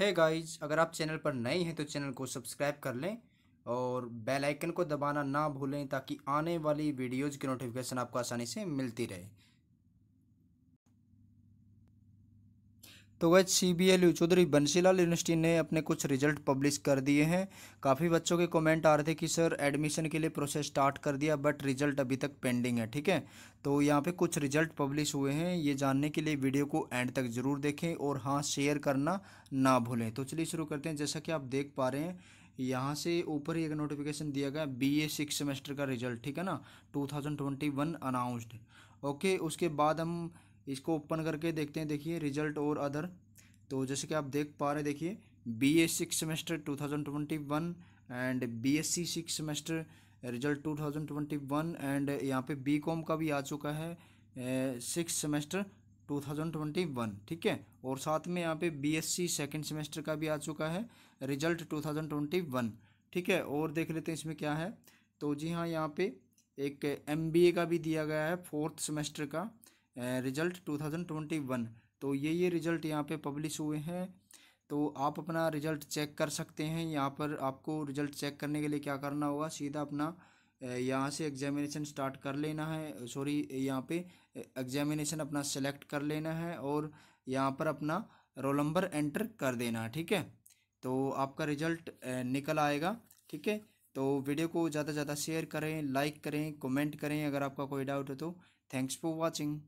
है hey guys अगर आप चैनल पर नए हैं तो चैनल को सब्सक्राइब कर लें और बेल आइकन को दबाना ना भूलें ताकि आने वाली वीडियोज़ की नोटिफिकेशन आपको आसानी से मिलती रहे तो वह C B L U Chaudhary Bansilal university ने अपने कुछ रिजल्ट पब्लिश कर दिए हैं काफ़ी बच्चों के कमेंट आ रहे थे कि सर एडमिशन के लिए प्रोसेस स्टार्ट कर दिया बट रिजल्ट अभी तक पेंडिंग है ठीक है तो यहाँ पे कुछ रिजल्ट पब्लिश हुए हैं ये जानने के लिए वीडियो को एंड तक ज़रूर देखें और हाँ शेयर करना ना भूलें तो चलिए शुरू करते हैं जैसा कि आप देख पा रहे हैं यहाँ से ऊपर ही एक नोटिफिकेशन दिया गया बी ए सिक्स सेमेस्टर का रिजल्ट ठीक है ना two thousand twenty one announced okay उसके बाद हम इसको ओपन करके देखते हैं देखिए रिजल्ट और अदर तो जैसे कि आप देख पा रहे हैं देखिए B A six semester two thousand twenty one and B S C six semester result two thousand twenty one and यहाँ पे बी कॉम का भी आ चुका है six semester two thousand twenty one ठीक है और साथ में यहाँ पे B S C second semester का भी आ चुका है result two thousand twenty one ठीक है और देख लेते हैं इसमें क्या है तो जी हाँ यहाँ पे एक एम बी ए का भी दिया गया है फोर्थ सेमेस्टर का result two thousand twenty one तो ये ये रिजल्ट यहाँ पे पब्लिश हुए हैं तो आप अपना रिजल्ट चेक कर सकते हैं यहाँ पर आपको रिजल्ट चेक करने के लिए क्या करना होगा सीधा अपना यहाँ से एग्जामिनेशन स्टार्ट कर लेना है सॉरी यहाँ पे एग्जामिनेशन अपना सेलेक्ट कर लेना है और यहाँ पर अपना रोल नंबर एंटर कर देना है ठीक है तो आपका रिजल्ट निकल आएगा ठीक है तो वीडियो को ज़्यादा से ज़्यादा शेयर करें लाइक करें कमेंट करें अगर आपका कोई डाउट हो तो थैंक्स फॉर वॉचिंग